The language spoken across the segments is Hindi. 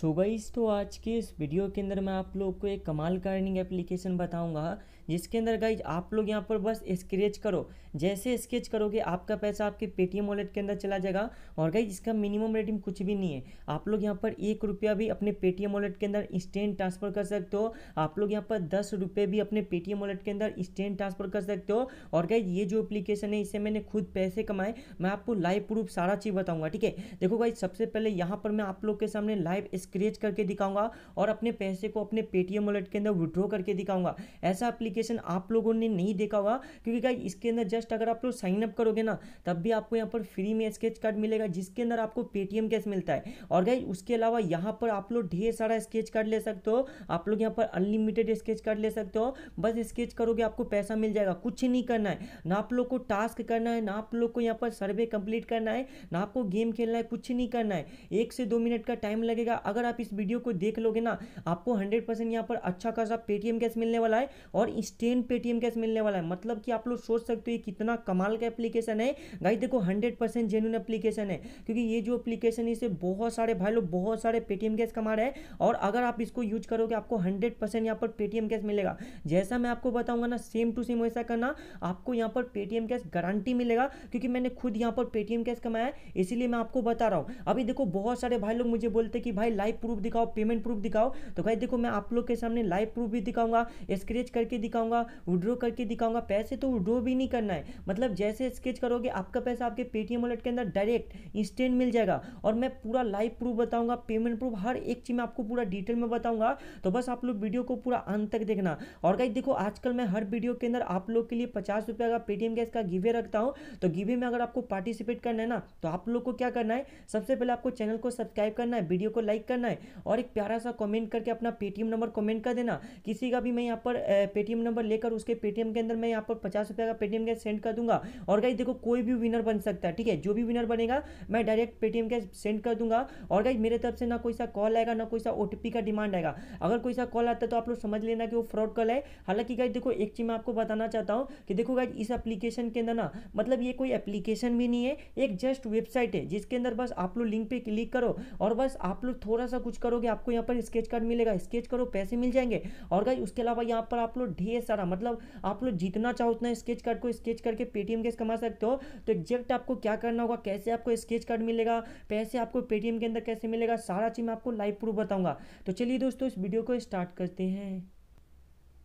सो so गाइस तो आज के इस वीडियो के अंदर मैं आप लोग को एक कमाल का अर्निंग एप्लीकेशन बताऊंगा जिसके अंदर गाइज आप लोग यहाँ पर बस स्क्रेच करो जैसे स्केच करोगे आपका पैसा आपके पेटीएम वॉलेट के अंदर चला जाएगा और गाइज इसका मिनिमम रेटिंग कुछ भी नहीं है आप लोग यहाँ पर एक रुपया भी अपने पेटीएम वॉलेट के अंदर इंस्टेंट ट्रांसफर कर सकते हो आप लोग यहाँ पर दस रुपये भी अपने पेटीएम वॉलेट के अंदर इंस्टेंट ट्रांसफर कर सकते हो और गाइज ये जो अप्लीकेशन है इससे मैंने खुद पैसे कमाए मैं आपको लाइव प्रूफ सारा चीज़ बताऊँगा ठीक है देखो गाइज सबसे पहले यहाँ पर मैं आप लोग के सामने लाइव स्क्रेच करके दिखाऊंगा और अपने पैसे को अपने पेटीएम वॉलेट के अंदर विड्रॉ करके दिखाऊंगा ऐसा अप्लीकेशन नोटिफिकेशन आप लोगों ने नहीं देखा होगा क्योंकि गाइज इसके अंदर जस्ट अगर आप लोग साइन अप करोगे ना तब भी आपको यहाँ पर फ्री में स्केच कार्ड मिलेगा जिसके अंदर आपको पेटीएम कैश मिलता है और गाइज उसके अलावा यहाँ पर आप लोग ढेर सारा स्केच कार्ड ले सकते हो आप लोग यहाँ पर अनलिमिटेड स्केच कार्ड ले सकते हो बस स्केच करोगे आपको पैसा मिल जाएगा कुछ नहीं करना है ना आप लोग को टास्क करना है ना आप लोग को यहाँ पर सर्वे कंप्लीट करना है ना आपको गेम खेलना है कुछ नहीं करना है एक से दो मिनट का टाइम लगेगा अगर आप इस वीडियो को देख लोगे ना आपको हंड्रेड परसेंट यहाँ पर अच्छा खासा पेटीएम कैश मिलने वाला है और इंस्टेंट पेटीएम कैश मिलने वाला है मतलब कि आप लोग सोच सकते हो ये कितना कमाल का एप्लीकेशन है भाई देखो हंड्रेड परसेंट जेन्यून एप्लीकेशन है क्योंकि ये जो एप्लीकेशन है इसे बहुत सारे भाई लोग बहुत सारे पेटीएम कैश कमा रहे हैं और अगर आप इसको यूज करोगे आपको हंड्रेड परसेंट यहाँ पर पेटीएम कैश मिलेगा जैसा मैं आपको बताऊंगा ना सेम टू सेम वैसा करना आपको यहाँ पर पेटीएम कैश गारंटी मिलेगा क्योंकि मैंने खुद यहाँ पर पेटीएम कैश कमाया है इसीलिए मैं आपको बता रहा हूँ अभी देखो बहुत सारे भाई लोग मुझे बोलते कि भाई लाइव प्रूफ दिखाओ पेमेंट प्रूफ दिखाओ तो भाई देखो मैं आप लोग के सामने लाइव प्रूफ भी दिखाऊंगा स्क्रेच करके दिखाऊंगा विड्रो करके दिखाऊंगा पैसे तो विड्रो भी नहीं करना है मतलब जैसे स्केच करोगे आपका पैसा आपके पेटीएम वॉलेट के अंदर डायरेक्ट इंस्टेंट मिल जाएगा और मैं पूरा लाइव प्रूफ बताऊंगा पेमेंट प्रूफ हर एक चीज़ मैं आपको पूरा डिटेल में बताऊंगा तो बस आप लोग वीडियो को पूरा अंत तक देखना और गाइज देखो आजकल मैं हर वीडियो के अंदर आप लोग के लिए पचास का पेटीएम गैस का गिवे रखता हूँ तो गिवे में अगर आपको पार्टिसिपेट करना है ना तो आप लोग को क्या करना है सबसे पहले आपको चैनल को सब्सक्राइब करना है वीडियो को लाइक करना है और एक प्यारा सा कॉमेंट करके अपना पेटीएम नंबर कॉमेंट कर देना किसी का भी मैं यहाँ पर पेटीएम पेटीएम नंबर लेकर उसके पेटीएम के अंदर मैं यहाँ पर पचास रुपये का पेटीएम कैश सेंड कर दूंगा और गाइज देखो कोई भी विनर बन सकता है ठीक है जो भी विनर बनेगा मैं डायरेक्ट पेटीएम कैश सेंड कर दूंगा और गाइज मेरे तरफ से ना कोई सा कॉल आएगा ना कोई सा ओ का डिमांड आएगा अगर कोई सा कॉल आता है तो आप लोग समझ लेना कि वो फ्रॉड कॉल है हालांकि गाइज देखो एक चीज मैं आपको बताना चाहता हूँ कि देखो गाइज इस एप्लीकेशन के अंदर ना मतलब ये कोई एप्लीकेशन भी नहीं है एक जस्ट वेबसाइट है जिसके अंदर बस आप लोग लिंक पे क्लिक करो और बस आप लोग थोड़ा सा कुछ करोगे आपको यहाँ पर स्केच कार्ड मिलेगा स्केच करो पैसे मिल जाएंगे और गाइज उसके अलावा यहाँ पर आप लोग ढेर सारा मतलब आप लोग जितना चाहो उतना स्केच कार्ड को स्केच करके पेटीएम केस कमा सकते हो तो एग्जैक्ट आपको क्या करना होगा कैसे आपको स्केच कार्ड मिलेगा पैसे आपको पेटीएम के अंदर कैसे मिलेगा सारा चीज़ मैं आपको लाइव प्रूफ बताऊँगा तो चलिए दोस्तों इस वीडियो को स्टार्ट करते हैं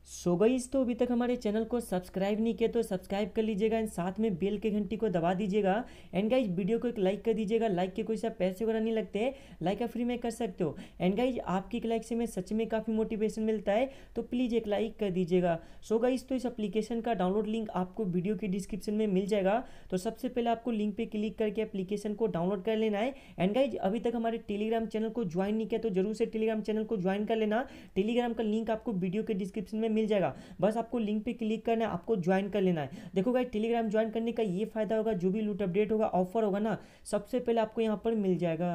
सो so गई तो अभी तक हमारे चैनल को सब्सक्राइब नहीं किया तो सब्सक्राइब कर लीजिएगा एंड साथ में बेल के घंटी को दबा दीजिएगा एंड गाइज वीडियो को एक लाइक कर दीजिएगा लाइक के कोई सा पैसे वगैरह नहीं लगते लाइक आप फ्री में कर सकते हो एंड गाइज आपकी एक लाइक से मैं सच में काफ़ी मोटिवेशन मिलता है तो प्लीज़ एक लाइक कर दीजिएगा सो गाइज तो इस अप्लीकेशन का डाउनलोड लिंक आपको वीडियो के डिस्क्रिप्शन में मिल जाएगा तो सबसे पहले आपको लिंक पर क्लिक करके अप्लीकेशन को डाउनलोड कर लेना है एंड गाइज अभी तक हमारे टेलीग्राम चैनल को ज्वाइन नहीं किया तो जरूर से टेलीग्राम चैनल को ज्वाइन कर लेना टेलीग्राम का लिंक आपको वीडियो के डिस्क्रिप्शन में मिल जाएगा बस आपको लिंक पे क्लिक करना है आपको ज्वाइन कर लेना है देखो भाई टेलीग्राम ज्वाइन करने का ये फायदा होगा जो भी लूट अपडेट होगा ऑफर होगा ना सबसे पहले आपको यहाँ पर मिल जाएगा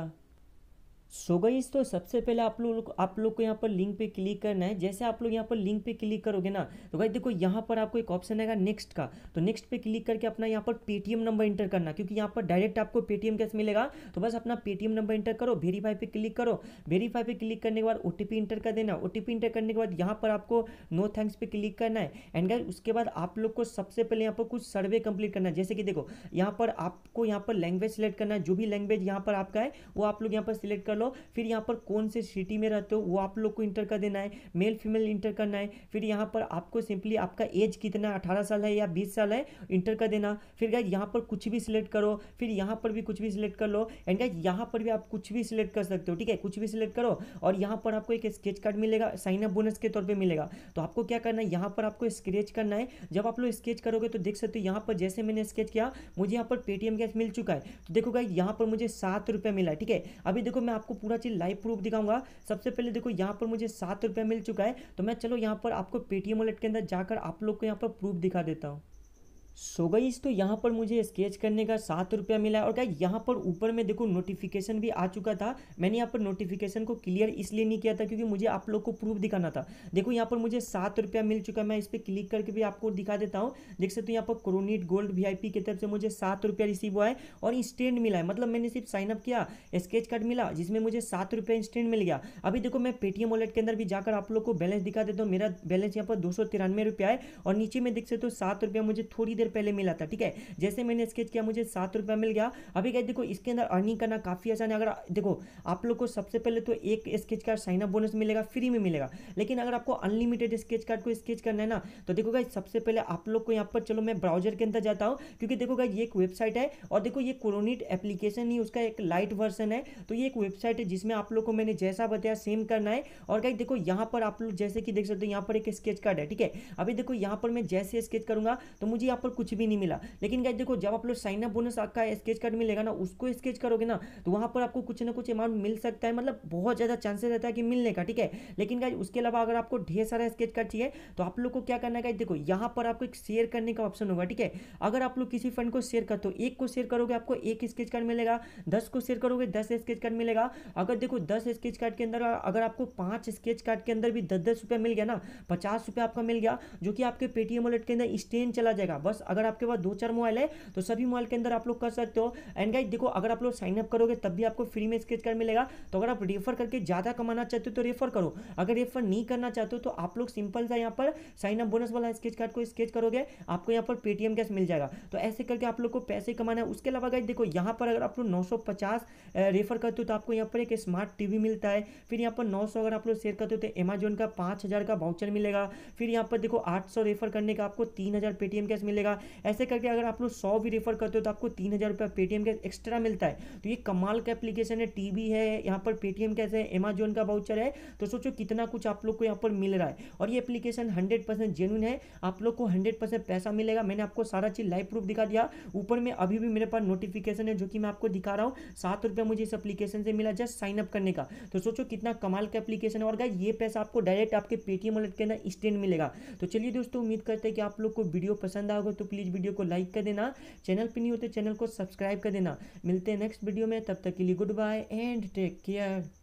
सो गई तो सबसे पहले आप लोग आप लोग को यहाँ पर लिंक पे क्लिक करना है जैसे आप लोग यहाँ पर लिंक पे क्लिक करोगे ना तो भाई देखो यहाँ पर आपको एक ऑप्शन आएगा नेक्स्ट का तो नेक्स्ट पे क्लिक करके अपना यहाँ पर पेटीएम नंबर इंटर करना क्योंकि यहाँ पर डायरेक्ट आपको पेटीएम कैसे मिलेगा तो बस अपना पेटीएम नंबर इंटर करो वेरीफाई पर क्लिक करो वेरीफाई पर क्लिक करने के बाद ओ इंटर कर देना ओ इंटर करने के बाद यहाँ पर आपको नो थैंक्स पे क्लिक करना है एंड गाइस उसके बाद आप लोग को सबसे पहले यहाँ पर कुछ सर्वे कंप्लीट करना है जैसे कि देखो यहाँ पर आपको यहाँ पर लैंग्वेज सेलेक्ट करना है जो भी लैंग्वेज यहाँ पर आपका है वो आप लोग यहाँ पर सिलेक्ट कर लो फिर यहाँ पर कौन से सिटी में रहते हो वो आप लोग को इंटर कर देना है मेल फीमेल इंटर करना है फिर यहाँ पर आपको सिंपली आपका एज कितना अठारह साल है या बीस साल है इंटर कर देना फिर गाइज यहाँ पर कुछ भी सिलेक्ट करो फिर यहाँ पर भी कुछ भी सिलेक्ट कर लो एंड गाइज यहाँ पर भी आप कुछ भी सिलेक्ट कर सकते हो ठीक है कुछ भी सिलेक्ट करो और यहाँ पर आपको एक स्केच कार्ड मिलेगा साइन अप बोनस के तौर पर मिलेगा तो आपको क्या करना है यहाँ पर आपको स्क्रेच करना है जब आप लोग स्केच करोगे तो देख सकते हो यहाँ पर जैसे मैंने स्केच किया मुझे यहाँ पर पेटीएम कैश मिल चुका है तो देखो गाइज यहाँ पर मुझे सात मिला ठीक है अभी देखो मैं आपको आपको पूरा चीज़ लाइव प्रूफ दिखाऊंगा सबसे पहले देखो यहाँ पर मुझे सात रुपये मिल चुका है तो मैं चलो यहाँ पर आपको पेटीएम वॉलेट के अंदर जाकर आप लोग को यहाँ पर प्रूफ दिखा देता हूँ सो so गई तो यहाँ पर मुझे स्केच करने का सात रुपया मिला और क्या यहाँ पर ऊपर में देखो नोटिफिकेशन भी आ चुका था मैंने यहाँ पर नोटिफिकेशन को क्लियर इसलिए नहीं किया था क्योंकि मुझे आप लोग को प्रूफ दिखाना था देखो यहाँ पर मुझे सात रुपया मिल चुका मैं इस पर क्लिक करके भी आपको दिखा देता हूँ देख सकते हो यहाँ पर क्रोनिट गोल्ड वी की तरफ से मुझे सात रुपया रिसीव हुआ है और इंस्टेंट मिला है मतलब मैंने सिर्फ साइनअप किया स्केच कार्ड मिला जिसमें मुझे सात रुपया इंस्टेंट मिल गया अभी देखो मैं पेटीएम वॉलेट के अंदर भी जाकर आप लोग को बैलेंस दिखा देता हूँ मेरा बैलेंस यहाँ पर दो सौ तिरानवे रुपया है और नीचे में देख सकते हो सात रुपया मुझे थोड़ी देर देर पहले मिला था ठीक है जैसे मैंने स्केच किया मुझे सात रुपया मिल गया अभी क्या देखो इसके अंदर अर्निंग करना काफ़ी आसान है अगर देखो आप लोग को सबसे पहले तो एक sketch card sign up bonus मिलेगा फ्री में मिलेगा लेकिन अगर आपको अनलिमिटेड स्केच कार्ड को स्केच करना है ना तो देखो गाइज सबसे पहले आप लोग को यहाँ पर चलो मैं ब्राउजर के अंदर जाता हूँ क्योंकि देखो गाइज ये एक वेबसाइट है और देखो ये कोरोनिट एप्लीकेशन ही उसका एक लाइट वर्सन है तो ये एक वेबसाइट है जिसमें आप लोग को मैंने जैसा बताया सेम करना है और गाइज देखो यहाँ पर आप लोग जैसे कि देख सकते हो यहाँ पर एक स्केच कार्ड है ठीक है अभी देखो यहाँ पर मैं जैसे स्केच करूंगा तो मुझे यहाँ पर पर कुछ भी नहीं मिला लेकिन गाइज देखो जब आप लोग साइन अप बोनस आपका स्केच कार्ड मिलेगा ना उसको स्केच करोगे ना तो वहाँ पर आपको कुछ ना कुछ अमाउंट मिल सकता है मतलब बहुत ज़्यादा चांसेस रहता है कि मिलने का ठीक है लेकिन गाइज उसके अलावा अगर आपको ढेर सारा स्केच कार्ड चाहिए तो आप लोग को क्या करना है देखो यहाँ पर आपको एक शेयर करने का ऑप्शन होगा ठीक है अगर आप लोग किसी फ्रेंड को शेयर करते हो एक को शेयर करोगे आपको एक स्केच कार्ड मिलेगा दस को शेयर करोगे दस स्केच कार्ड मिलेगा अगर देखो दस स्केच कार्ड के अंदर अगर आपको पाँच स्केच कार्ड के अंदर भी दस दस रुपया मिल गया ना पचास रुपया आपका मिल गया जो कि आपके पेटीएम वॉलेट के अंदर स्टेन चला जाएगा बस अगर आपके पास दो चार मोबाइल है तो सभी मोबाइल के अंदर आप लोग कर सकते हो एंड गाइज देखो अगर आप लोग साइनअप करोगे तब भी आपको फ्री में स्केच कार्ड मिलेगा तो अगर आप रेफर करके ज़्यादा कमाना चाहते हो तो रेफर करो अगर रेफर नहीं करना चाहते हो तो आप लोग सिंपल सा यहाँ पर साइनअप बोनस वाला स्केच कार्ड को स्केच करोगे आपको यहाँ पर पेटीएम कैश मिल जाएगा तो ऐसे करके आप लोग को पैसे कमाना है उसके अलावा गाइज देखो यहाँ पर अगर आप लोग नौ रेफर करते हो तो आपको यहाँ पर एक स्मार्ट टीवी मिलता है फिर यहाँ पर नौ अगर आप लोग शेयर करते हो तो अमेजोन का पाँच का वाउचर मिलेगा फिर यहाँ पर देखो आठ रेफर करने का आपको तीन हज़ार पेटीएम कैश मिलेगा मिलेगा ऐसे करके अगर आप लोग सौ भी रेफर करते हो तो आपको तीन हज़ार रुपया पेटीएम का एक्स्ट्रा मिलता है तो ये कमाल का एप्लीकेशन है टीवी है यहाँ पर पेटीएम कैसे है अमेजोन का बाउचर है तो सोचो कितना कुछ आप लोग को यहाँ पर मिल रहा है और ये एप्लीकेशन हंड्रेड परसेंट जेनुइन है आप लोग को हंड्रेड परसेंट पैसा मिलेगा मैंने आपको सारा चीज़ लाइव प्रूफ दिखा दिया ऊपर में अभी भी मेरे पास नोटिफिकेशन है जो कि मैं आपको दिखा रहा हूँ सात रुपया मुझे इस एप्लीकेशन से मिला जस्ट साइनअप करने का तो सोचो कितना कमाल का एप्लीकेशन है और गाइज ये पैसा आपको डायरेक्ट आपके पेटीएम वॉलेट के अंदर इंस्टेंट मिलेगा तो चलिए दोस्तों उम्मीद करते हैं कि आप लोग को वीडियो पसंद आएगा तो प्लीज़ वीडियो को लाइक कर देना चैनल पर नहीं होते चैनल को सब्सक्राइब कर देना मिलते हैं नेक्स्ट वीडियो में तब तक के लिए good bye and take care